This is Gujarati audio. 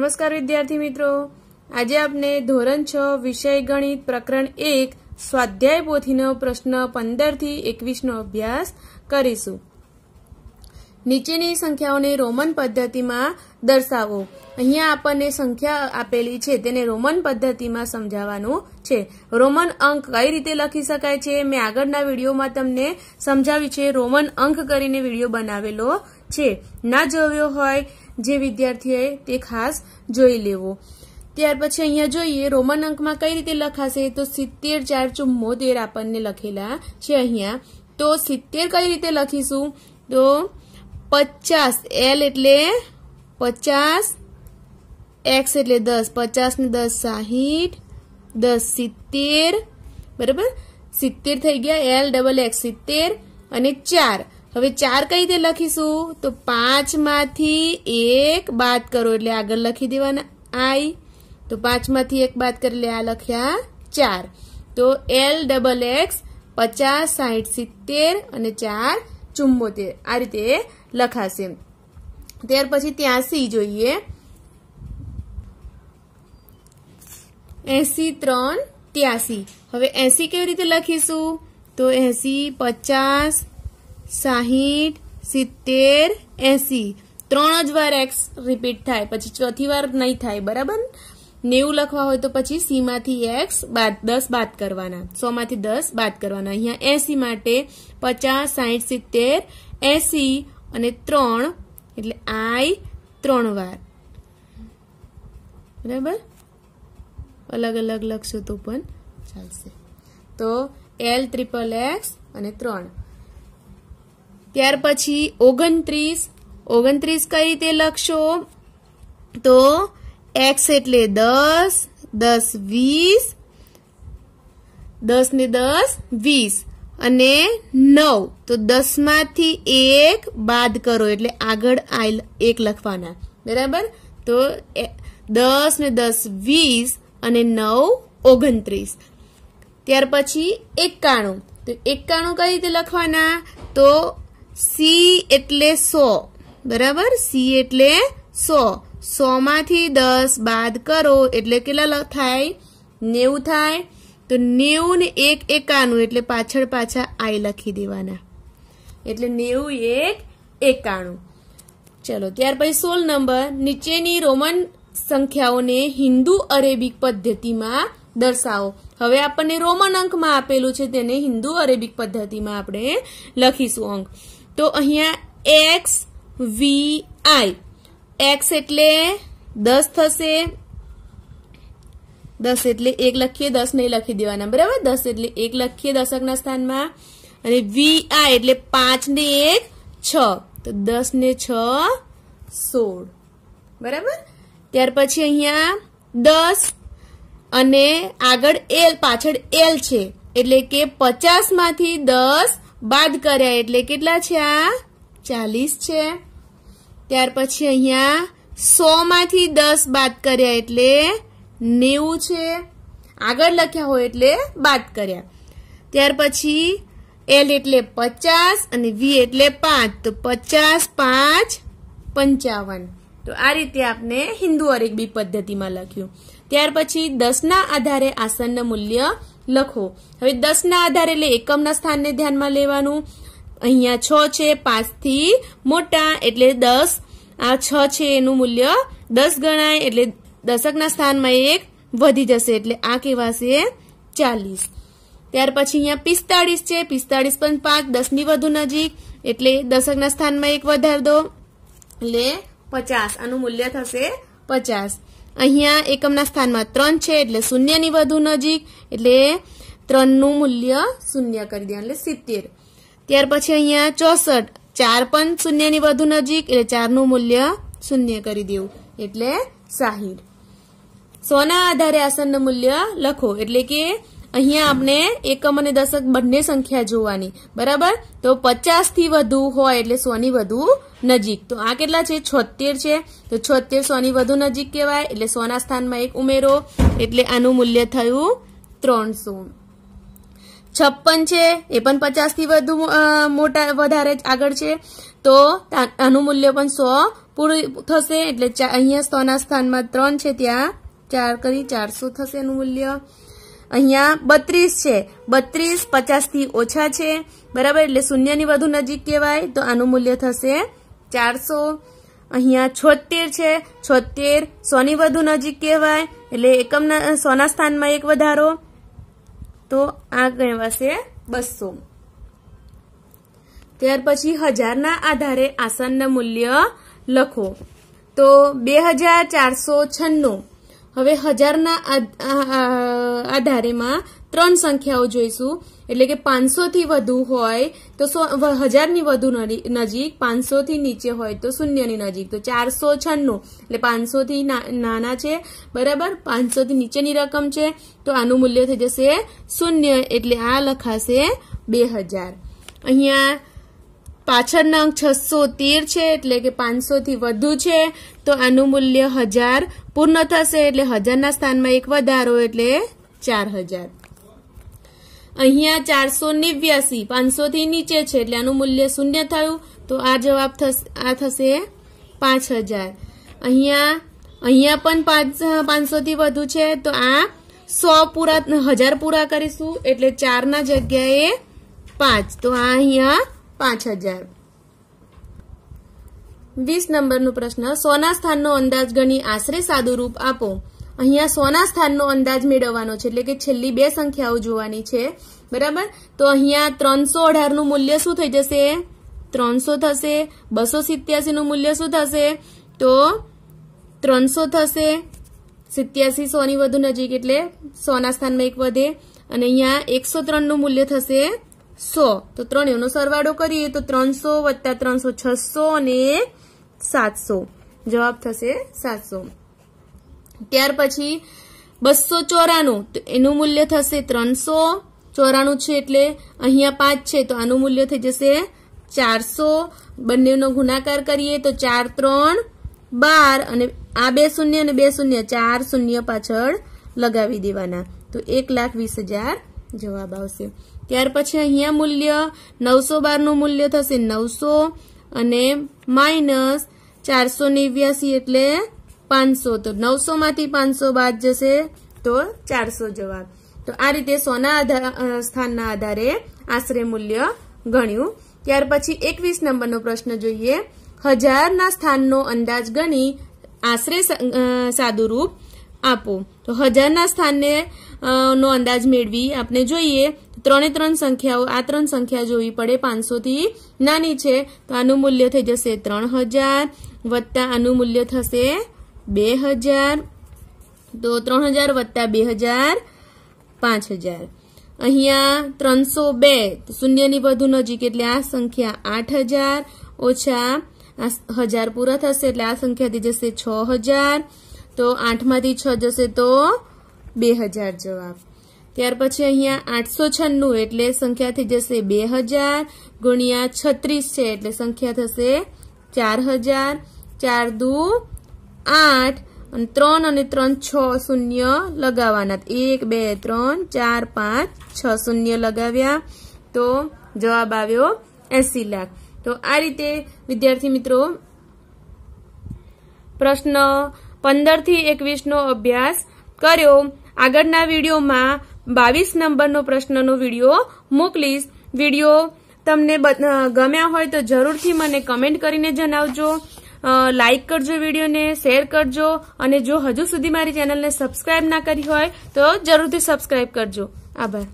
નમસ્કાર વિદ્યાર્થી મિત્રો આજે આપને ધોરણ છ વિષય ગણિત પ્રકરણ એક સ્વાધ્યાય પોથીનો પ્રશ્ન પંદરથી એકવીસનો અભ્યાસ કરીશું નીચેની સંખ્યાઓને રોમન પદ્ધતિમાં દર્શાવો અહીંયા આપણને સંખ્યા આપેલી છે તેને રોમન પદ્ધતિમાં સમજાવવાનું છે રોમન અંક કઈ રીતે લખી શકાય છે મેં આગળના વિડીયોમાં તમને સમજાવી છે રોમન અંક કરીને વિડીયો બનાવેલો છે ના જોયો હોય જે વિદ્યાર્થીઓએ તે ખાસ જોઈ લેવો ત્યાર પછી અહીંયા જોઈએ રોમન અંકમાં કઈ રીતે લખાશે તો સિત્તેર ચાર ચુમ્મોતેર આપણને લખેલા છે અહીંયા તો સિત્તેર કઈ રીતે લખીશું તો પચાસ એલ એટલે પચાસ એક્સ એટલે દસ પચાસ ને દસ સાહીઠ દસ સિત્તેર બરાબર સિત્તેર થઈ ગયા એલ ડબલ એક્સ સિત્તેર અને ચાર હવે ચાર કઈ રીતે લખીશું તો પાંચમાંથી એક બાદ કરો એટલે આગળ લખી દેવાના આઈ તો પાંચમાંથી એક બાદ કરી લે આ લખ્યા ચાર તો એલ ડબલ એક્સ પચાસ સાહીઠ સિત્તેર અને ચાર ચુમ્મોતેર આ રીતે લખાશે ત્યાર પછી ત્યાંસી જોઈએ એસી ત્રણ ત્યાસી હવે એસી કેવી રીતે લખીશું તો એસી પચાસ સાહીઠ સિત્તેર એસી ત્રણ જ વાર એક્સ રિપીટ થાય પછી ચોથી વાર નહીં થાય બરાબર નેવું લખવા હોય તો પછી સીમાંથી એક્સ બાદ દસ બાદ કરવાના સોમાંથી દસ બાદ કરવાના અહીંયા એસી માટે પચાસ સાહીઠ સિત્તેર એસી અને ત્રણ એટલે આઈ ત્રણ વાર બરાબર અલગ અલગ લખશો તો પણ ચાલશે તો એલ ત્રિપલ એક્સ અને ત્રણ ત્યાર પછી ઓગણત્રીસ ઓગણત્રીસ કઈ રીતે લખશો તો એક્સ એટલે દસ દસ વીસ દસ ને દસ વીસ અને નવ તો દસમાંથી એક બાદ કરો એટલે આગળ એક લખવાના બરાબર તો દસ ને દસ વીસ અને નવ ઓગણત્રીસ ત્યાર પછી એકાણું તો એકાણું કઈ રીતે લખવાના તો સી એટલે સો બરાબર સી એટલે સો સોમાંથી દસ બાદ કરો એટલે કેટલા થાય નેવું થાય તો નેવું ને એક એકાણું એટલે પાછળ પાછા આઈ લખી દેવાના એટલે નેવું એક એકાણું ચલો ત્યાર પછી સોળ નંબર નીચેની રોમન સંખ્યાઓને હિન્દુ અરેબિક પદ્ધતિમાં દર્શાવો હવે આપણને રોમન અંકમાં આપેલું છે તેને હિન્દુ અરેબિક પદ્ધતિમાં આપણે લખીશું અંક તો અહીંયા એક્સ વી આઈ એક્સ એટલે દસ થશે દસ એટલે એક લખીએ દસ નહીં લખી દેવાના બરાબર દસ એટલે એક લખીએ દશકના સ્થાનમાં અને વી આઈ એટલે પાંચ ને એક છ તો દસ ને છ સોળ બરાબર ત્યાર પછી અહીંયા દસ અને આગળ એલ પાછળ એલ છે એટલે કે પચાસમાંથી દસ બાદ કર્યા એટલે કેટલા છે આ ચાલીસ છે ત્યાર પછી અહીંયા સો માંથી દસ બાદ કર્યા એટલે નેવું છે આગળ લખ્યા હોય એટલે બાદ કર્યા ત્યાર પછી એલ એટલે પચાસ અને વી એટલે પાંચ તો પચાસ પાંચ પંચાવન તો આ રીતે આપણે હિન્દુ અરેબી પદ્ધતિમાં લખ્યું ત્યાર પછી દસના આધારે આસનનું મૂલ્ય લખો હવે દસના આધારે એટલે એકમના સ્થાનને ધ્યાનમાં લેવાનું અહીંયા છ છે પાંચથી મોટા એટલે દસ આ છ છે એનું મૂલ્ય દસ ગણાય એટલે દશકના સ્થાનમાં એક વધી જશે એટલે આ કહેવાશે ચાલીસ ત્યાર પછી અહીંયા પિસ્તાળીસ છે પિસ્તાળીસ પણ પાંચ દસની વધુ નજીક એટલે દશકના સ્થાનમાં એક વધારી દો એટલે પચાસ આનું મૂલ્ય થશે પચાસ અહીંયા એકમના સ્થાનમાં ત્રણ છે એટલે શૂન્યની વધુ નજીક એટલે ત્રણનું મૂલ્ય શૂન્ય કરી દે એટલે સિત્તેર ત્યાર પછી અહીંયા ચોસઠ ચાર પણ શૂન્યની વધુ નજીક એટલે ચારનું મૂલ્ય શૂન્ય કરી દેવું એટલે સાહીઠ સોના આધારે આસનનું મૂલ્ય લખો એટલે કે અહીંયા આપણે એકમ અને દશક બંને સંખ્યા જોવાની બરાબર તો પચાસથી વધુ હોય એટલે સોની વધુ નજીક તો આ કેટલા છે છોતેર છે તો છોતેર સોની વધુ નજીક કહેવાય એટલે સોના સ્થાનમાં એક ઉમેરો એટલે આનું મૂલ્ય થયું ત્રણસો છપ્પન છે એ પણ પચાસથી વધુ મોટા વધારે આગળ છે તો આનું મૂલ્ય પણ સો પૂરું થશે એટલે અહીંયા સોના સ્થાનમાં ત્રણ છે ત્યાં ચાર કરી ચારસો થશે એનું મૂલ્ય અહીંયા બત્રીસ છે બત્રીસ પચાસથી ઓછા છે બરાબર એટલે શૂન્યની વધુ નજીક કહેવાય તો આનું મૂલ્ય થશે ચારસો અહીંયા છોતેર છે છોતેર સોની વધુ નજીક કહેવાય એટલે એકમના સોના સ્થાનમાં એક વધારો તો આ કહેવાશે બસો ત્યાર પછી હજારના આધારે આસનના મૂલ્ય લખો તો બે હજાર ચારસો છન્નું હવે હજારના આધારેમાં ત્રણ સંખ્યાઓ જોઈશું એટલે કે પાંચસોથી વધુ હોય તો હજારની વધુ નજીક પાંચસોથી નીચે હોય તો શૂન્યની નજીક તો ચારસો છન્નું એટલે પાંચસોથી નાના છે બરાબર પાંચસોથી નીચેની રકમ છે તો આનું મૂલ્ય થઈ જશે શૂન્ય એટલે આ લખાશે બે હજાર અહીંયા પાછળના અંક છસો તેર છે એટલે કે પાંચસોથી વધુ છે તો આનું મૂલ્ય હજાર પૂર્ણ થશે એટલે હજારના સ્થાનમાં એક વધારો એટલે ચાર હજાર અહીંયા ચારસો નેવ્યાસી પાંચસોથી નીચે છે એટલે આનું મૂલ્ય શૂન્ય થયું તો આ જવાબ થશે આ થશે પાંચ હજાર અહીંયા અહીંયા પણ પાંચ પાંચસોથી વધુ છે તો આ સો પૂરા હજાર પૂરા કરીશું એટલે ચારના જગ્યાએ પાંચ તો આ અહીંયા પાંચ હજાર વીસ નંબરનો પ્રશ્ન સોના સ્થાનનો અંદાજ ગણી આશરે સાદુરૂપ આપો અહીંયા સોના સ્થાનનો અંદાજ મેળવવાનો છે એટલે કે છેલ્લી બે સંખ્યાઓ જોવાની છે બરાબર તો અહીંયા ત્રણસો અઢારનું મૂલ્ય શું થઈ જશે ત્રણસો થશે બસો સિત્યાસીનું મૂલ્ય શું થશે તો ત્રણસો થશે સિત્યાસી સોની વધુ નજીક એટલે સોના સ્થાનમાં એક વધે અને અહીંયા એકસો ત્રણનું મૂલ્ય થશે સો તો ત્રણેયનો સરવાળો કરીએ તો ત્રણસો વત્તા ત્રણસો છસો અને સાતસો જવાબ થશે સાતસો ત્યાર પછી બસો ચોરાણું તો એનું મૂલ્ય થશે ત્રણસો ચોરાણું છે એટલે અહીંયા પાંચ છે તો આનું મૂલ્ય થઈ જશે ચારસો બંનેનો ગુણાકાર કરીએ તો ચાર ત્રણ બાર અને આ બે શૂન્ય અને બે શૂન્ય ચાર શૂન્ય પાછળ લગાવી દેવાના તો એક લાખ વીસ હજાર જવાબ આવશે ત્યાર પછી અહીંયા મૂલ્ય નવસો બારનું મૂલ્ય થશે નવસો અને માઇનસ ચારસો નેવ્યાસી એટલે પાંચસો તો નવસોમાંથી પાંચસો બાદ જશે તો ચારસો જવાબ તો આ રીતે સોના આધાર સ્થાનના આધારે આશરે મૂલ્ય ગણ્યું ત્યાર પછી એકવીસ નંબરનો પ્રશ્ન જોઈએ હજારના સ્થાનનો અંદાજ ગણી આશરે સાદુરૂપ આપો તો હજારના સ્થાનને નો અંદાજ મેળવી આપણે જોઈએ ત્રણે ત્રણ સંખ્યાઓ આ ત્રણ સંખ્યા જોવી પડે પાંચસોથી નાની છે તો આનું મૂલ્ય થઈ જશે ત્રણ હજાર વત્તા આનું મૂલ્ય થશે બે હજાર તો ત્રણ હજાર વત્તા બે હજાર પાંચ હજાર અહીંયા ત્રણસો બે શૂન્યની વધુ નજીક એટલે આ સંખ્યા આઠ હજાર ઓછા હજાર પૂરા થશે એટલે આ સંખ્યા થઈ જશે છ હજાર તો આઠમાંથી છ જશે તો બે હજાર જવાબ ત્યાર પછી અહીંયા આઠસો છન્નું એટલે સંખ્યા થઈ જશે બે હજાર ગુણ્યા છત્રીસ છે એટલે સંખ્યા થશે ચાર હજાર ચાર દુ આઠ અને ત્રણ અને ત્રણ છ શૂન્ય લગાવવાના એક બે ત્રણ ચાર પાંચ છ શૂન્ય લગાવ્યા તો જવાબ આવ્યો એસી લાખ તો આ રીતે વિદ્યાર્થી મિત્રો પ્રશ્ન પંદરથી એકવીસનો અભ્યાસ કર્યો આગળના વિડીયોમાં બાવીસ નંબરનો પ્રશ્નનો વિડીયો મોકલીશ વિડીયો તમને ગમ્યા હોય તો જરૂરથી મને કમેન્ટ કરીને જણાવજો લાઇક કરજો વિડીયોને શેર કરજો અને જો હજુ સુધી મારી ચેનલને સબસ્ક્રાઇબ ના કરી હોય તો જરૂરથી સબસ્ક્રાઇબ કરજો આભાર